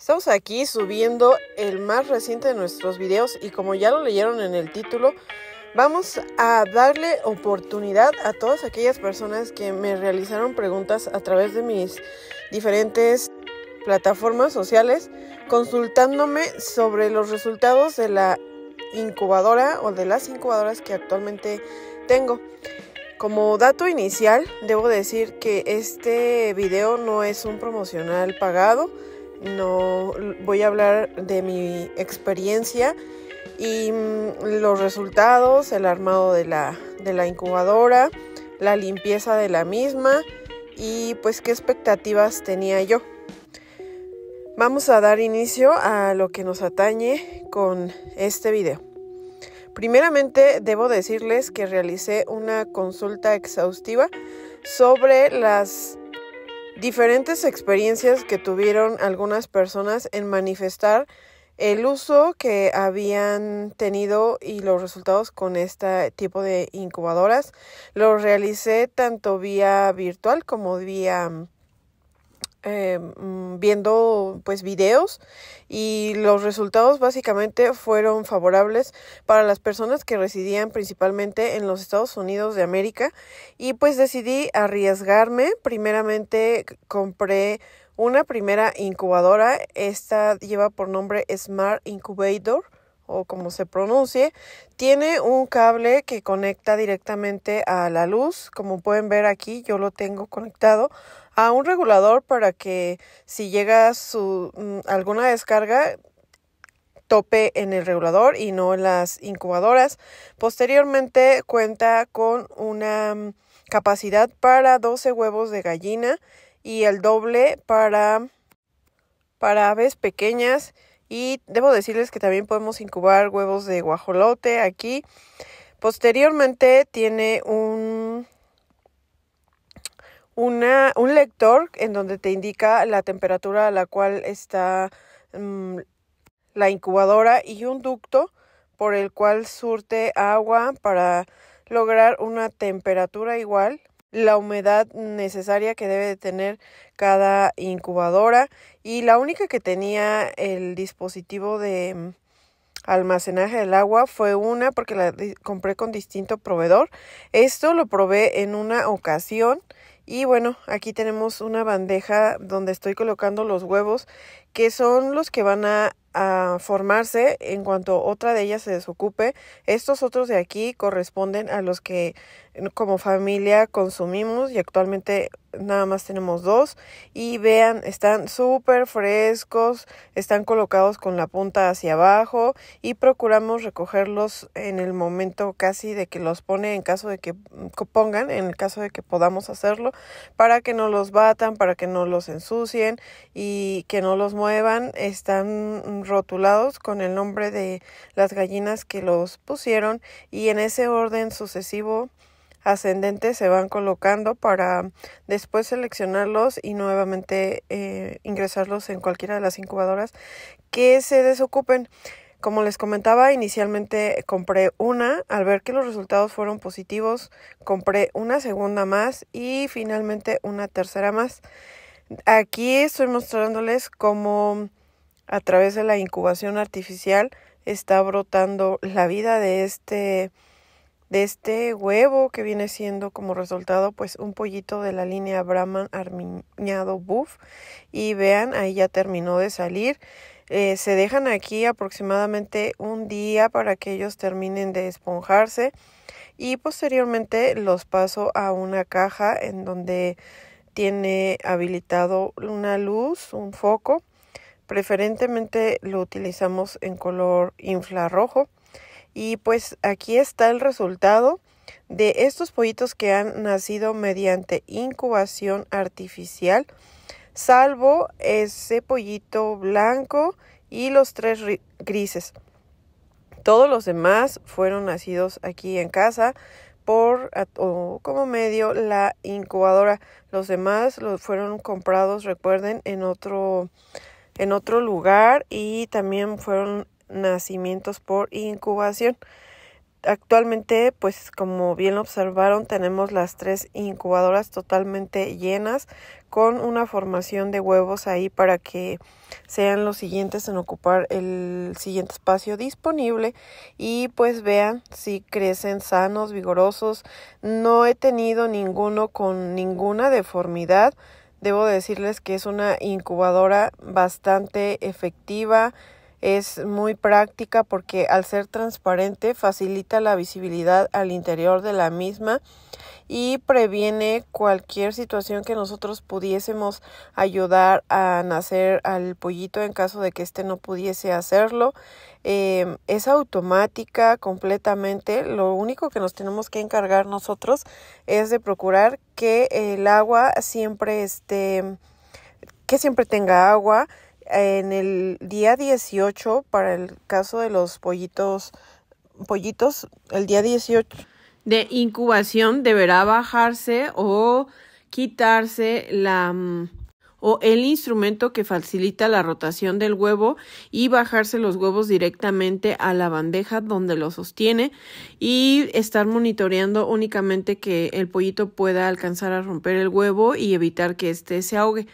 Estamos aquí subiendo el más reciente de nuestros videos y como ya lo leyeron en el título, vamos a darle oportunidad a todas aquellas personas que me realizaron preguntas a través de mis diferentes plataformas sociales consultándome sobre los resultados de la incubadora o de las incubadoras que actualmente tengo. Como dato inicial, debo decir que este video no es un promocional pagado, no voy a hablar de mi experiencia y mm, los resultados, el armado de la, de la incubadora, la limpieza de la misma y pues qué expectativas tenía yo. Vamos a dar inicio a lo que nos atañe con este video. Primeramente debo decirles que realicé una consulta exhaustiva sobre las diferentes experiencias que tuvieron algunas personas en manifestar el uso que habían tenido y los resultados con este tipo de incubadoras. lo realicé tanto vía virtual como vía mm, eh, mm, viendo pues videos y los resultados básicamente fueron favorables para las personas que residían principalmente en los Estados Unidos de América y pues decidí arriesgarme primeramente compré una primera incubadora esta lleva por nombre Smart Incubator o como se pronuncie, tiene un cable que conecta directamente a la luz. Como pueden ver aquí, yo lo tengo conectado un regulador para que si llega su, mm, alguna descarga tope en el regulador y no en las incubadoras. Posteriormente cuenta con una mm, capacidad para 12 huevos de gallina y el doble para, para aves pequeñas. Y debo decirles que también podemos incubar huevos de guajolote aquí. Posteriormente tiene un una, un lector en donde te indica la temperatura a la cual está mm, la incubadora y un ducto por el cual surte agua para lograr una temperatura igual, la humedad necesaria que debe tener cada incubadora y la única que tenía el dispositivo de mm, almacenaje del agua fue una porque la compré con distinto proveedor. Esto lo probé en una ocasión y bueno, aquí tenemos una bandeja donde estoy colocando los huevos, que son los que van a a formarse en cuanto otra de ellas se desocupe. Estos otros de aquí corresponden a los que como familia consumimos y actualmente nada más tenemos dos. Y vean, están súper frescos, están colocados con la punta hacia abajo y procuramos recogerlos en el momento casi de que los pone en caso de que mm, pongan, en el caso de que podamos hacerlo, para que no los batan, para que no los ensucien y que no los muevan. Están rotulados con el nombre de las gallinas que los pusieron y en ese orden sucesivo ascendente se van colocando para después seleccionarlos y nuevamente eh, ingresarlos en cualquiera de las incubadoras que se desocupen. Como les comentaba, inicialmente compré una, al ver que los resultados fueron positivos, compré una segunda más y finalmente una tercera más. Aquí estoy mostrándoles cómo a través de la incubación artificial está brotando la vida de este de este huevo que viene siendo como resultado pues un pollito de la línea Brahman armiñado buff y vean ahí ya terminó de salir eh, se dejan aquí aproximadamente un día para que ellos terminen de esponjarse y posteriormente los paso a una caja en donde tiene habilitado una luz un foco Preferentemente lo utilizamos en color infrarrojo. Y pues aquí está el resultado de estos pollitos que han nacido mediante incubación artificial, salvo ese pollito blanco y los tres grises. Todos los demás fueron nacidos aquí en casa por o como medio la incubadora. Los demás los fueron comprados, recuerden, en otro en otro lugar y también fueron nacimientos por incubación. Actualmente, pues como bien observaron, tenemos las tres incubadoras totalmente llenas con una formación de huevos ahí para que sean los siguientes en ocupar el siguiente espacio disponible y pues vean si crecen sanos, vigorosos. No he tenido ninguno con ninguna deformidad debo decirles que es una incubadora bastante efectiva, es muy práctica porque al ser transparente facilita la visibilidad al interior de la misma y previene cualquier situación que nosotros pudiésemos ayudar a nacer al pollito en caso de que éste no pudiese hacerlo. Em, es automática completamente. Lo único que nos tenemos que encargar nosotros es de procurar que el agua siempre esté, que siempre tenga agua, en el día 18, para el caso de los pollitos, pollitos, el día 18 de incubación deberá bajarse o quitarse la mm, o el instrumento que facilita la rotación del huevo y bajarse los huevos directamente a la bandeja donde lo sostiene y estar monitoreando únicamente que el pollito pueda alcanzar a romper el huevo y evitar que este se ahogue.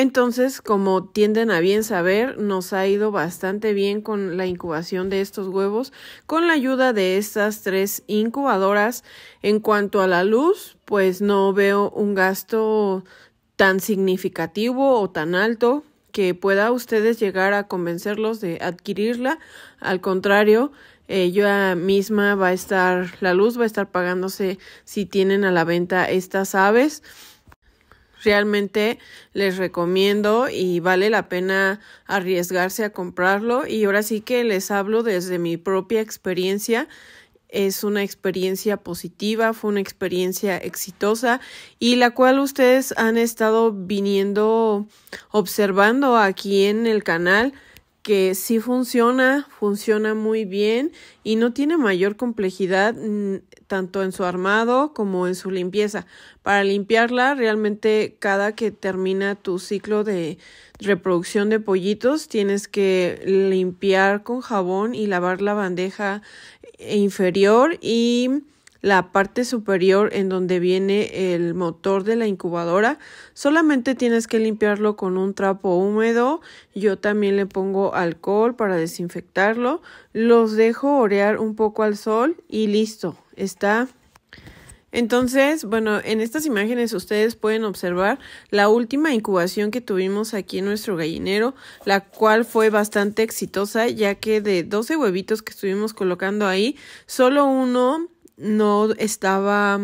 Entonces, como tienden a bien saber, nos ha ido bastante bien con la incubación de estos huevos, con la ayuda de estas tres incubadoras. En cuanto a la luz, pues no veo un gasto tan significativo o tan alto que pueda ustedes llegar a convencerlos de adquirirla. Al contrario, ella misma va a estar, la luz va a estar pagándose si tienen a la venta estas aves. Realmente les recomiendo y vale la pena arriesgarse a comprarlo y ahora sí que les hablo desde mi propia experiencia. Es una experiencia positiva, fue una experiencia exitosa y la cual ustedes han estado viniendo observando aquí en el canal que sí funciona, funciona muy bien y no tiene mayor complejidad mm, tanto en su armado como en su limpieza. Para limpiarla, realmente cada que termina tu ciclo de reproducción de pollitos, tienes que limpiar con jabón y lavar la bandeja eh, inferior y la parte superior en donde viene el motor de la incubadora. Solamente tienes que limpiarlo con un trapo húmedo. Yo también le pongo alcohol para desinfectarlo. Los dejo orear un poco al sol y listo, está. Entonces, bueno, en estas imágenes ustedes pueden observar la última incubación que tuvimos aquí en nuestro gallinero, la cual fue bastante exitosa, ya que de 12 huevitos que estuvimos colocando ahí, solo uno no estaba,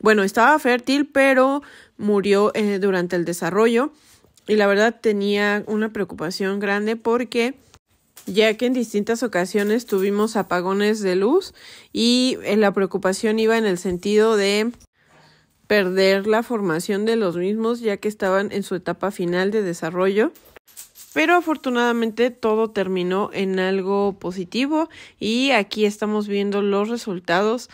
bueno, estaba fértil, pero murió eh, durante el desarrollo. Y la verdad tenía una preocupación grande porque ya que en distintas ocasiones tuvimos apagones de luz y eh, la preocupación iba en el sentido de perder la formación de los mismos ya que estaban en su etapa final de desarrollo. Pero afortunadamente todo terminó en algo positivo y aquí estamos viendo los resultados.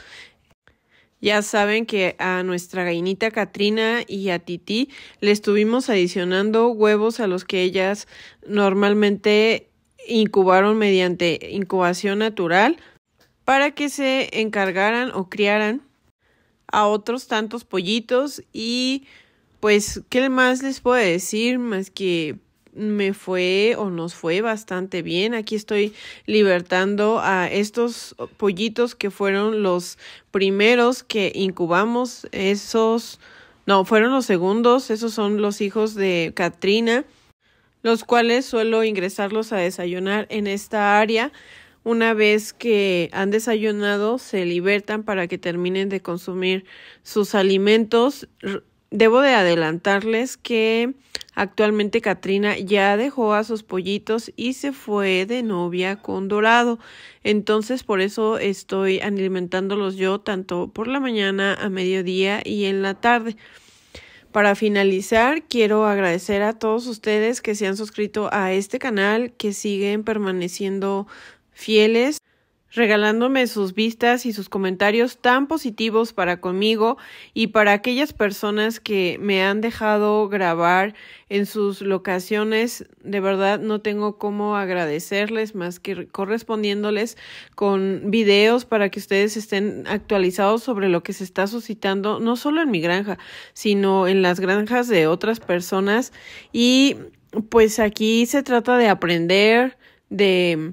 Ya saben que a nuestra gallinita Katrina y a Titi le estuvimos adicionando huevos a los que ellas normalmente incubaron mediante incubación natural para que se encargaran o criaran a otros tantos pollitos y pues qué más les puedo decir más que me fue o nos fue bastante bien. Aquí estoy libertando a estos pollitos que fueron los primeros que incubamos. Esos, no, fueron los segundos. Esos son los hijos de Katrina, los cuales suelo ingresarlos a desayunar en esta área. Una vez que han desayunado, se libertan para que terminen de consumir sus alimentos. Debo de adelantarles que Actualmente Katrina ya dejó a sus pollitos y se fue de novia con Dorado. Entonces por eso estoy alimentándolos yo tanto por la mañana, a mediodía y en la tarde. Para finalizar, quiero agradecer a todos ustedes que se han suscrito a este canal, que siguen permaneciendo fieles regalándome sus vistas y sus comentarios tan positivos para conmigo y para aquellas personas que me han dejado grabar en sus locaciones. De verdad no tengo cómo agradecerles más que correspondiéndoles con videos para que ustedes estén actualizados sobre lo que se está suscitando, no solo en mi granja, sino en las granjas de otras personas. Y pues aquí se trata de aprender, de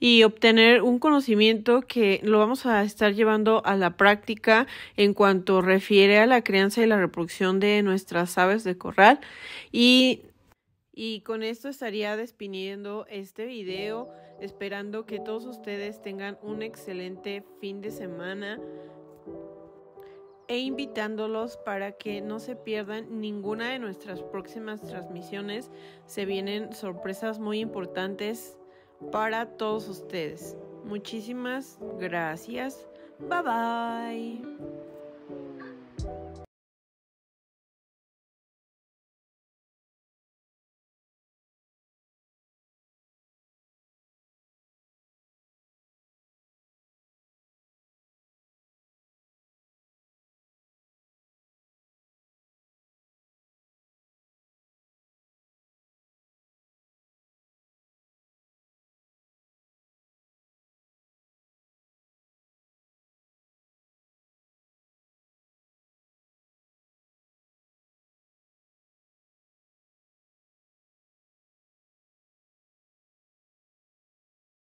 y obtener un conocimiento que lo vamos a estar llevando a la práctica en cuanto refiere a la crianza y la reproducción de nuestras aves de corral y con esto estaría despidiendo este video, esperando que todos ustedes tengan un excelente fin de semana e invitándolos para que no se pierdan ninguna de nuestras próximas transmisiones. Se vienen sorpresas muy importantes para todos ustedes. Muchísimas gracias. Bye bye.